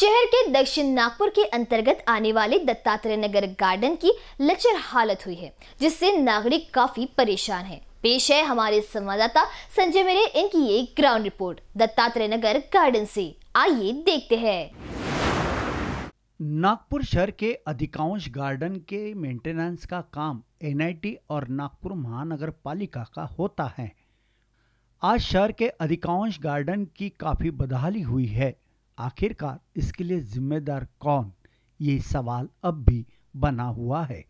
शहर के दक्षिण नागपुर के अंतर्गत आने वाले दत्तात्रेय नगर गार्डन की लचर हालत हुई है जिससे नागरिक काफी परेशान है पेश है हमारे संवाददाता संजय मेरे इनकी एक ground report Dattatreya Nagar garden से आइए देखते हैं नागपुर शहर के अधिकांश गार्डन के मेंटेनेंस का काम एनआईटी और नागपुर महानगर पालिका का होता है आज शहर के अधिकांश गार्डन की काफी बदहाली हुई है आखिरकार इसके लिए जिम्मेदार कौन ये सवाल अब भी बना हुआ है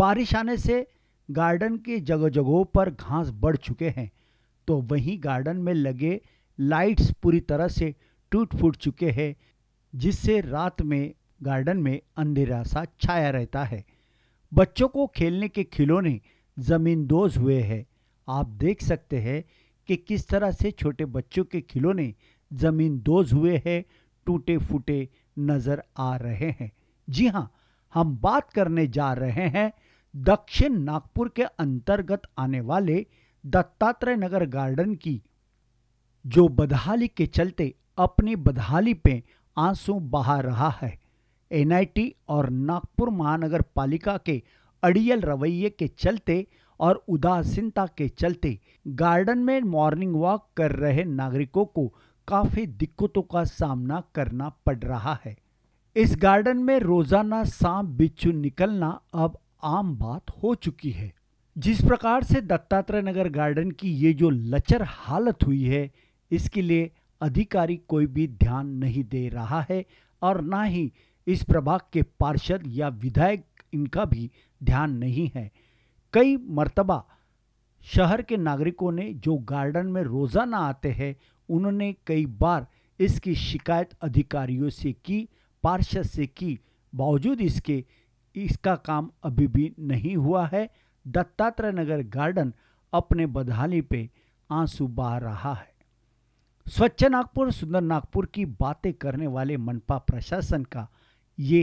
बारिश आने से गार्डन के जगह जगहों पर घास बढ़ चुके हैं तो वहीं गार्डन में लगे लाइट्स पूरी तरह से टूट फूट चुके हैं जिससे रात में गार्डन में अंधेरा सा छाया रहता है बच्चों को खेलने के खिलौने जमीन दोज हुए हैं आप देख सकते हैं कि किस तरह से छोटे बच्चों के खिलौने जमीन दोज हुए हैं टूटे फूटे नजर आ रहे हैं जी हाँ हम बात करने जा रहे हैं दक्षिण नागपुर के अंतर्गत आने वाले दत्तात्रेय नगर गार्डन की जो बदहाली के चलते अपनी बदहाली पे आंसू बहा रहा है एनआईटी और नागपुर महानगर पालिका के अड़ियल रवैये के चलते और उदासीनता के चलते गार्डन में मॉर्निंग वॉक कर रहे नागरिकों को काफ़ी दिक्कतों का सामना करना पड़ रहा है इस गार्डन में रोज़ाना सांप बिच्छू निकलना अब आम बात हो चुकी है जिस प्रकार से दत्तात्रेय नगर गार्डन की ये जो लचर हालत हुई है इसके लिए अधिकारी कोई भी ध्यान नहीं दे रहा है और ना ही इस प्रभाग के पार्षद या विधायक इनका भी ध्यान नहीं है कई मर्तबा शहर के नागरिकों ने जो गार्डन में रोज़ाना आते हैं उन्होंने कई बार इसकी शिकायत अधिकारियों से की पार्षद से की बावजूद इसके इसका काम अभी भी नहीं हुआ है दत्तात्रेय नगर गार्डन अपने बदहाली पे आंसू बहा रहा है स्वच्छ नागपुर सुंदर नागपुर की बातें करने वाले मनपा प्रशासन का ये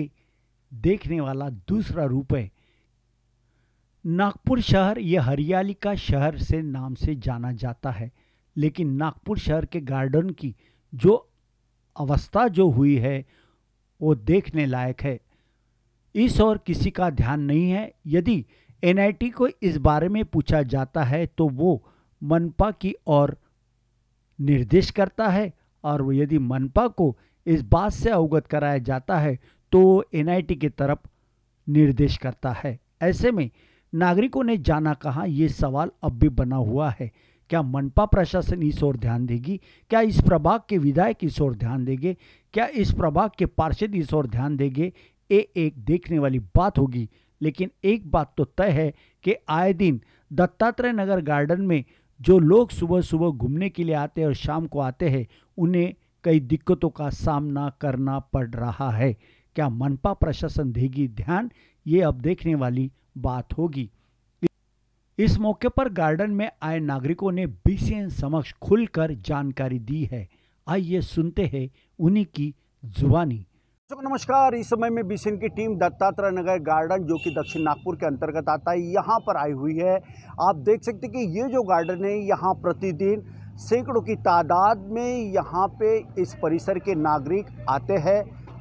देखने वाला दूसरा रूप है नागपुर शहर यह हरियाली का शहर से नाम से जाना जाता है लेकिन नागपुर शहर के गार्डन की जो अवस्था जो हुई है वो देखने लायक है इस और किसी का ध्यान नहीं है यदि एनआईटी को इस बारे में पूछा जाता है तो वो मनपा की ओर निर्देश करता है और यदि मनपा को इस बात से अवगत कराया जाता है तो वो एनआईटी की तरफ निर्देश करता है ऐसे में नागरिकों ने जाना कहाँ ये सवाल अब भी बना हुआ है क्या मनपा प्रशासन इस ओर ध्यान देगी क्या इस प्रभाग के विधायक इस ओर ध्यान देंगे क्या इस प्रभाग के पार्षद इस ओर ध्यान देंगे ये एक देखने वाली बात होगी लेकिन एक बात तो तय है कि आए दिन दत्तात्रेय नगर गार्डन में जो लोग सुबह सुबह घूमने के लिए आते हैं और शाम को आते हैं उन्हें कई दिक्कतों का सामना करना पड़ रहा है क्या मनपा प्रशासन देगी ध्यान ये अब देखने वाली बात होगी इस मौके पर गार्डन में आए नागरिकों ने बीसीएन समक्ष खुलकर जानकारी दी है आइए सुनते हैं उन्हीं की जुबानी नमस्कार इस समय में बीसीएन की टीम दत्तात्रेय नगर गार्डन जो कि दक्षिण नागपुर के अंतर्गत आता है यहाँ पर आई हुई है आप देख सकते कि ये जो गार्डन है यहाँ प्रतिदिन सैकड़ों की तादाद में यहाँ पे इस परिसर के नागरिक आते हैं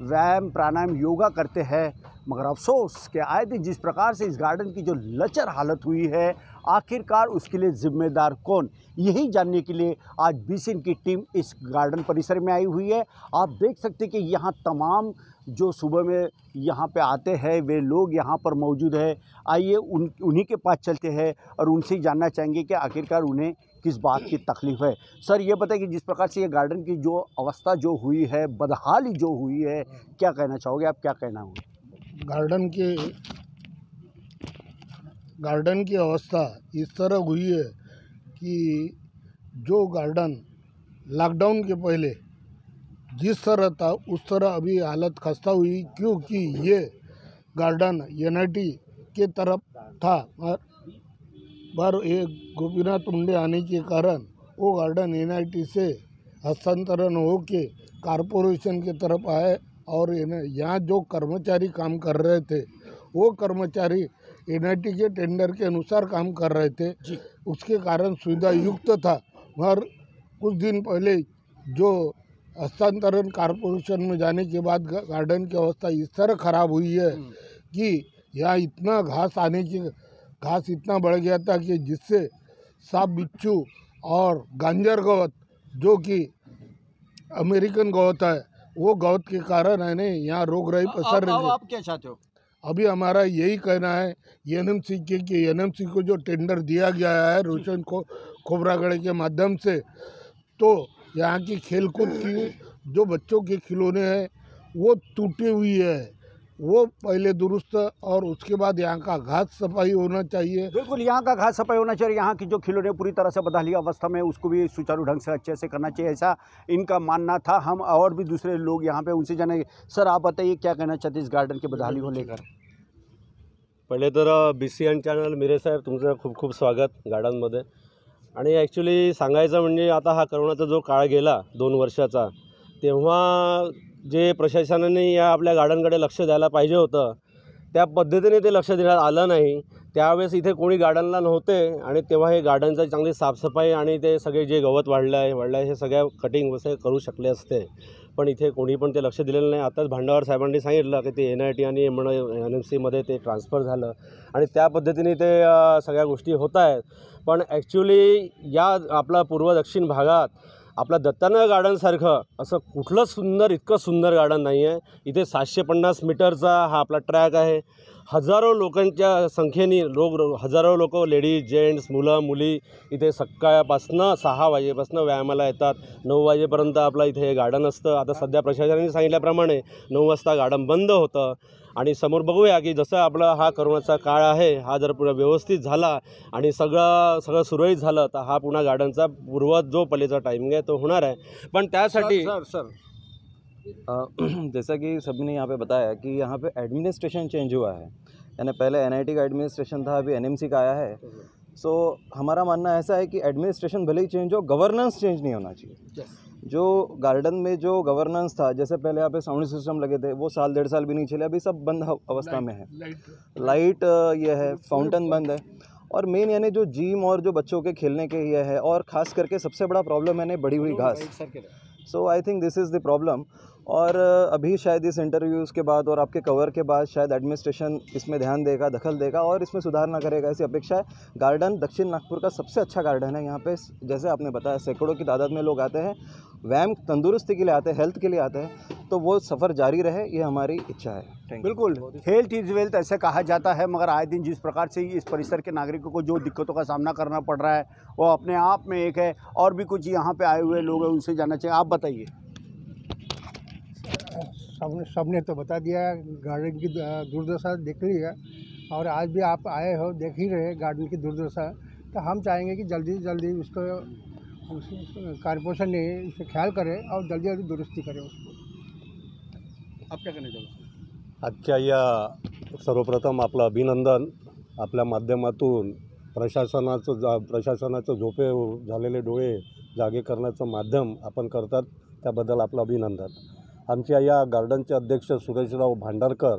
व्यायाम प्राणायाम योगा करते हैं मगर अफसोस कि आए दिन जिस प्रकार से इस गार्डन की जो लचर हालत हुई है आखिरकार उसके लिए ज़िम्मेदार कौन यही जानने के लिए आज बी की टीम इस गार्डन परिसर में आई हुई है आप देख सकते कि यहाँ तमाम जो सुबह में यहाँ पे आते हैं वे लोग यहाँ पर मौजूद है आइए उन उन्हीं के पास चलते हैं और उनसे जानना चाहेंगे कि आखिरकार उन्हें किस बात की तकलीफ़ है सर ये बताए कि जिस प्रकार से ये गार्डन की जो अवस्था जो हुई है बदहाली जो हुई है क्या कहना चाहोगे आप क्या कहना होंगे गार्डन के गार्डन की अवस्था इस तरह हुई है कि जो गार्डन लॉकडाउन के पहले जिस तरह था उस तरह अभी हालत खस्ता हुई क्योंकि ये गार्डन एन के तरफ था और पर एक गोपीनाथ मुंडे आने के कारण वो गार्डन एन से हस्तांतरण होके कारपोरेशन के तरफ आए और यहाँ जो कर्मचारी काम कर रहे थे वो कर्मचारी एन के टेंडर के अनुसार काम कर रहे थे उसके कारण सुविधा युक्त था और कुछ दिन पहले जो हस्तांतरण कारपोरेशन में जाने के बाद गार्डन की अवस्था इस तरह खराब हुई है हम्म। कि यहाँ इतना घास आने की घास इतना बढ़ गया था कि जिससे साफ बिच्छू और गांजर गवत जो कि अमेरिकन गवत है वो गौत के कारण है नहीं यहाँ रोग रही पसर रही है आप क्या चाहते हो अभी हमारा यही कहना है एन के कि एन को जो टेंडर दिया गया है रोशन को खोबरागढ़ के माध्यम से तो यहाँ की खेलकूद की जो बच्चों के खिलौने हैं वो टूटी हुई है वो पहले दुरुस्त और उसके बाद यहाँ का घास सफाई होना चाहिए बिल्कुल यहाँ का घास सफाई होना चाहिए यहाँ की जो खिलौने पूरी तरह से बदहाली अवस्था में उसको भी सुचारू ढंग से अच्छे से करना चाहिए ऐसा इनका मानना था हम और भी दूसरे लोग यहाँ पे उनसे जाने सर आप बताइए क्या कहना चाहते इस गार्डन की बदहाली को लेकर पहले तो B C N channel Mire साहब तुमसे खूब खूब स्वागत गार्डन मधे एक्चुअली सांगायचं मे आता हा करोना जो काल गेला दोन वर्षा तेव्हा जे प्रशासनाने या आपल्या गार्डनकडे लक्ष द्यायला पाहिजे होतं त्या पद्धतीने ते लक्ष देण्यात आलं नाही त्यावेळेस इथे कोणी गार्डनला नव्हते आणि तेव्हा हे गार्डनचं चांगली साफसफाई आणि ते सगळे जे गवत वाढलं आहे वाढलं आहे हे सगळ्या कटिंग वगैरे करू शकले असते पण इथे कोणी पण ते लक्ष दिलेलं नाही आताच भांडवार साहेबांनी सांगितलं की ते एन आय टी आणि एम एन एम सीमध्ये ते ट्रान्सफर झालं आणि त्या पद्धतीने ते सगळ्या गोष्टी होत आहेत पण ॲक्च्युली या आपला पूर्व दक्षिण भागात आपलं दत्तानगर गार्डनसारखं असं कुठलं सुंदर इतकं सुंदर गार्डन नाही आहे इथे सातशे पन्नास मीटरचा हा आपला ट्रॅक आहे हजारो लोकांच्या संख्येने लोक हजारो लोक लेडीज जेंट्स मुलं मुली इथे सकाळपासनं सहा वाजेपासनं व्यायामाला येतात नऊ वाजेपर्यंत आपलं इथे हे गार्डन असतं आता सध्या प्रशासनाने सांगितल्याप्रमाणे नऊ वाजता गार्डन बंद होतं आणि समोर बघूया की जसं आपला हा करोनाचा काळ आहे हा जर पुन्हा व्यवस्थित झाला आणि सगळं सगळं सुरळीत झालं तर हा पुन्हा गार्डनचा पूर्वज जो पलीचा टाईमिंग आहे तो होणार आहे पण त्यासाठी सर सर जैसा कि सभी ने यहाँ पे बताया कि यहाँ पे एडमिनिस्ट्रेशन चेंज हुआ है यानी पहले एनआईटी का एडमिनिस्ट्रेशन था अभी एनएमसी का आया है सो so, हमारा मानना ऐसा है कि एडमिनिस्ट्रेशन भले ही चेंज हो गवर्नेंस चेंज नहीं होना चाहिए जो गार्डन में जो गवर्नेंस था जैसे पहले यहाँ पे साउंड सिस्टम लगे थे वो साल डेढ़ साल भी नहीं चले अभी सब बंद अवस्था में है लाइट ये है फाउंटेन बंद है और मेन यानी जो जिम और जो बच्चों के खेलने के ये है और ख़ास करके सबसे बड़ा प्रॉब्लम यानी बड़ी हुई घास so I think this is the problem और अभी शायद इस इंटरव्यूज़ के बाद और आपके कवर के बाद शायद एडमिनिस्ट्रेशन इसमें ध्यान देगा दखल देगा और इसमें सुधार ना करेगा ऐसी अपेक्षा है गार्डन दक्षिण नागपुर का सबसे अच्छा गार्डन है यहाँ पे जैसे आपने बताया सैकड़ों की तादाद में लोग आते हैं वैम तंदुरुस्ती के लिए आते हैं हेल्थ के लिए आते हैं तो वो सफ़र जारी रहे ये हमारी इच्छा है बिल्कुल हेल्थ इज़ वेल्थ ऐसे कहा जाता है मगर आए दिन जिस प्रकार से इस परिसर के नागरिकों को जो दिक्कतों का सामना करना पड़ रहा है वो अपने आप में एक है और भी कुछ यहाँ पे आए हुए लोग हैं उनसे जाना चाहिए आप बताइए सबने सबने तो बता दिया गार्डन की दुर्दशा देख ली है और आज भी आप आए हो देख ही रहे गार्डन की दुर्दशा तो हम चाहेंगे कि जल्दी से जल्दी उसको कॉरपोरेशन ने इसे ख्याल करे और जल्दी जल्दी दुरुस्ती करे उसको आप क्या करने चाहोगे आजच्या या सर्वप्रथम आपलं अभिनंदन अपने माध्यमातून प्रशासनाचं जा प्रशासनाचं झोपे झालेले डोळे जागे करना चाहम अपन करता त्याबद्दल अभिनंदन आमच्या या गार्डनचे अध्यक्ष सुरेशराव भांडारकर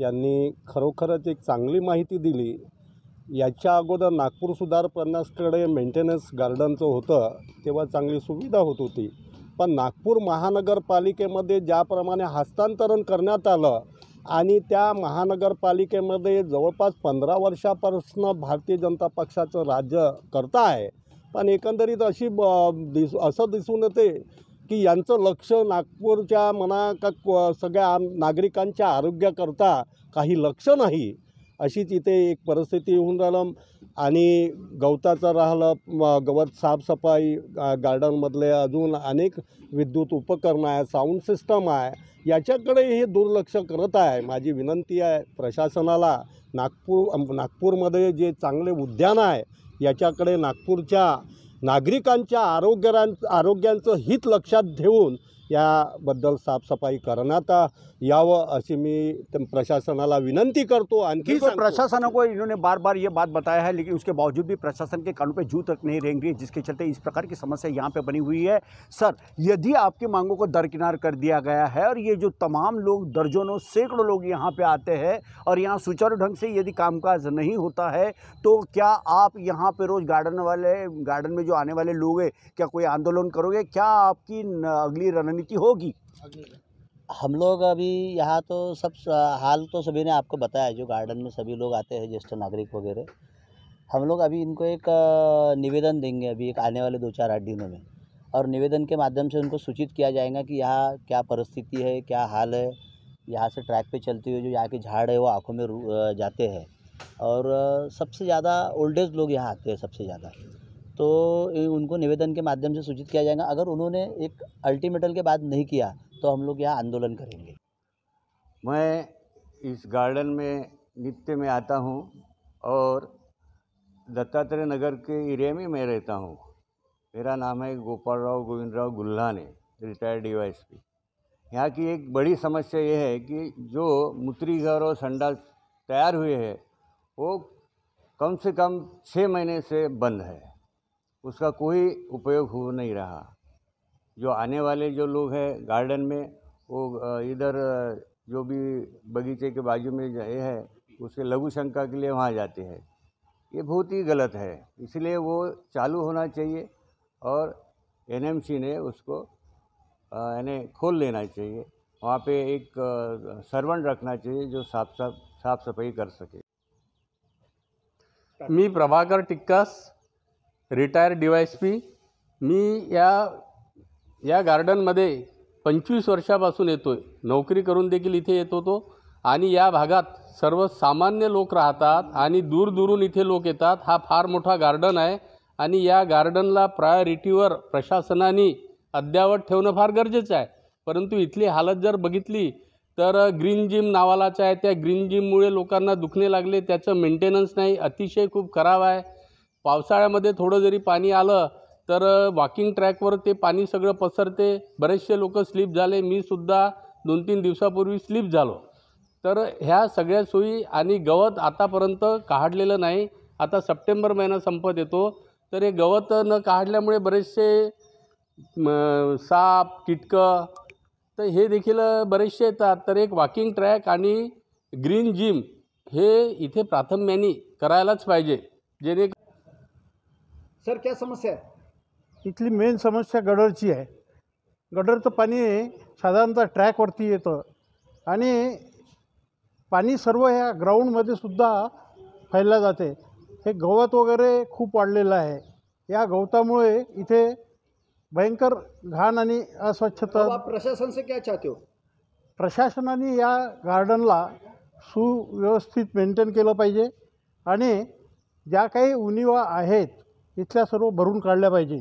यांनी खरोखरच एक चांगली माहिती दिली याच्या अगोदर नागपूर सुधार प्रन्यासकडे मेंटेनन्स गार्डनचं होतं तेव्हा चांगली सुविधा होत होती पण नागपूर महानगरपालिकेमध्ये ज्याप्रमाणे हस्तांतरण करण्यात आलं आणि त्या महानगरपालिकेमध्ये जवळपास पंधरा वर्षापासून भारतीय जनता पक्षाचं राज्य करता आहे पण एकंदरीत अशी ब दिस असं दिसून येते की यांचं लक्ष नागपूरच्या मना का सगळ्या आम नागरिकांच्या आरोग्याकरता काही लक्ष नाही अशी तिथे एक परिस्थिती होऊन राहिलं आणि गवताचं राहिलं गवत साफसफाई गार्डनमधले अजून अनेक विद्युत उपकरणं आहे साऊंड सिस्टम आहे याच्याकडे हे दुर्लक्ष करत आहे माझी विनंती आहे प्रशासनाला नागपूर नागपूरमध्ये जे चांगले उद्यान आहे याच्याकडे नागपूरच्या नागरिकांच्या आरोग्यां आरोग्यांचं हित लक्षात घेऊन याबद्दल साफसफाई था यावं अभी मी प्रशासनाला विनंती करतो तो प्रशासन को इन्होंने बार बार ये बात बताया है लेकिन उसके बावजूद भी प्रशासन के कानों पे जू तक नहीं रेंग रही जिसके चलते इस प्रकार की समस्या यहाँ पे बनी हुई है सर यदि आपकी मांगों को दरकिनार कर दिया गया है और ये जो तमाम लोग दर्जनों सैकड़ों लोग यहाँ पर आते हैं और यहाँ सुचारू ढंग से यदि कामकाज नहीं होता है तो क्या आप यहाँ पर रोज़ गार्डन वाले गार्डन में जो आने वाले लोग हैं क्या कोई आंदोलन करोगे क्या आपकी अगली रणनीति रणनीति होगी हम लोग अभी यहाँ तो सब हाल तो सभी ने आपको बताया जो गार्डन में सभी लोग आते हैं ज्येष्ठ नागरिक वगैरह हम लोग अभी इनको एक निवेदन देंगे अभी एक आने वाले दो चार आठ दिनों में और निवेदन के माध्यम से उनको सूचित किया जाएगा कि यहाँ क्या परिस्थिति है क्या हाल है यहाँ से ट्रैक पे चलते हुए जो यहाँ के झाड़ है वो आँखों में जाते हैं और सबसे ज़्यादा ओल्ड एज लोग यहाँ आते हैं सबसे ज़्यादा तो उनको निवेदन के माध्यम से सूचित किया जाएगा अगर उन्होंने एक अल्टीमेटल के बाद नहीं किया तो हम लोग यहाँ आंदोलन करेंगे मैं इस गार्डन में नित्य में आता हूँ और दत्तात्रेय नगर के एरिया में मैं रहता हूँ मेरा नाम है गोपाल राव गोविंद राव ने retired D Y S P यहाँ की एक बड़ी समस्या ये है कि जो मुत्री घर और संडा तैयार हुए हैं वो कम से कम छः महीने से बंद है उसका कोई उपयोग हो नहीं रहा जो आने वाले जो लोग हैं गार्डन में वो इधर जो भी बगीचे के बाजू में ये है उसके लघु शंका के लिए वहाँ जाते हैं ये बहुत ही गलत है इसलिए वो चालू होना चाहिए और एनएमसी ने उसको यानी खोल लेना चाहिए वहाँ पे एक सर्वन रखना चाहिए जो साफ साफ साफ सफाई कर सके मी Prabhakar Tikkas retire D Y S P मी या या गार्डनमध्ये पंचवीस वर्षापासून येतो आहे नोकरी करून देखील इथे येत होतो आणि या भागात सर्वसामान्य लोक राहतात आणि दूरदूरून इथे लोक येतात हा फार मोठा गार्डन आहे आणि या गार्डनला प्रायोरिटीवर प्रशासनाने अद्यावत ठेवणं फार गरजेचं आहे परंतु इथली हालत जर बघितली तर ग्रीन जिम नावालाचा आहे त्या ग्रीन जिममुळे लोकांना दुखणे लागले त्याचं मेंटेनन्स नाही अतिशय खूप खराब आहे पावसाळ्यामध्ये थोडं जरी पाणी आलं तर वॉकिंग ट्रॅकवर ते पाणी सगळं पसरते बरेचसे लोक स्लीप झाले मीसुद्धा दोन तीन दिवसापूर्वी स्लीप झालो तर ह्या सगळ्या सोयी आणि गवत आतापर्यंत काढलेलं नाही आता सप्टेंबर महिना संपत येतो तर हे गवत न काढल्यामुळे बरेचसे साप किटकं तर हे देखील बरेचसे येतात तर एक वॉकिंग ट्रॅक आणि ग्रीन जिम हे इथे प्राथम्याने करायलाच पाहिजे जेणे सर क्या समस्या है इथली मेन समस्या गडरची आहे गडरचं पाणी साधारणतः ट्रॅकवरती येतं आणि पाणी सर्व ह्या ग्राउंडमध्ये सुद्धा फैलला जाते हे गवत वगैरे खूप वाढलेलं आहे या गवतामुळे इथे भयंकर घाण आणि अस्वच्छता प्रशासन से क्या चाहते हो प्रशासनाने या गार्डनला सुव्यवस्थित मेंटेन केलं पाहिजे आणि ज्या काही उणिवा आहेत इथल्या सर्व भरून काढल्या पाहिजे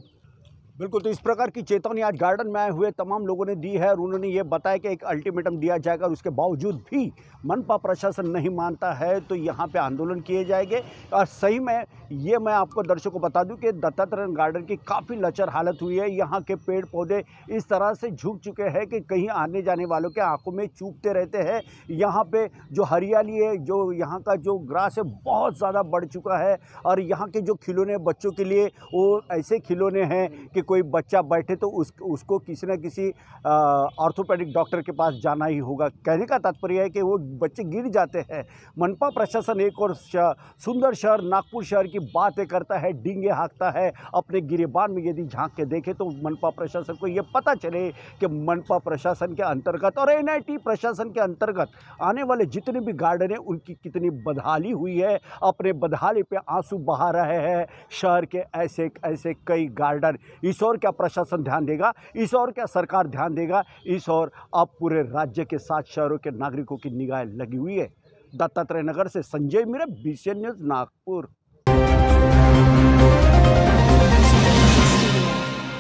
बिल्कुल तो इस प्रकार की चेतावनी आज गार्डन में आए हुए तमाम लोगों ने दी है और उन्होंने ये बताया कि एक अल्टीमेटम दिया जाएगा और उसके बावजूद भी मनपा प्रशासन नहीं मानता है तो यहाँ पे आंदोलन किए जाएंगे और सही में ये मैं आपको दर्शकों को बता दूं कि दत्तात्रेय गार्डन की काफ़ी लचर हालत हुई है यहाँ के पेड़ पौधे इस तरह से झुक चुके हैं कि कहीं आने जाने वालों के आँखों में चूकते रहते हैं यहाँ पर जो हरियाली है जो यहाँ का जो ग्रास है बहुत ज़्यादा बढ़ चुका है और यहाँ के जो खिलौने बच्चों के लिए वो ऐसे खिलौने हैं कि कोई बच्चा बैठे तो उस उसको किसी न किसी ऑर्थोपेडिक डॉक्टर के पास जाना ही होगा कहने का तात्पर्य है कि वो बच्चे गिर जाते हैं मनपा प्रशासन एक और सुंदर शहर नागपुर शहर की बातें करता है डींगे हाँकता है अपने गिरेबान में यदि झाँक के देखे तो मनपा प्रशासन को ये पता चले कि मनपा प्रशासन के अंतर्गत और एन प्रशासन के अंतर्गत आने वाले जितने भी गार्डन हैं उनकी कितनी बदहाली हुई है अपने बदहाली पे आंसू बहा रहे हैं शहर के ऐसे ऐसे कई गार्डन इस इस और क्या प्रशासन ध्यान देगा इस और क्या सरकार ध्यान देगा इस और अब पूरे राज्य के सात शहरों के नागरिकों की निगाह लगी हुई है दत्तात्रेय नगर से संजय मिरे बी न्यूज़ नागपुर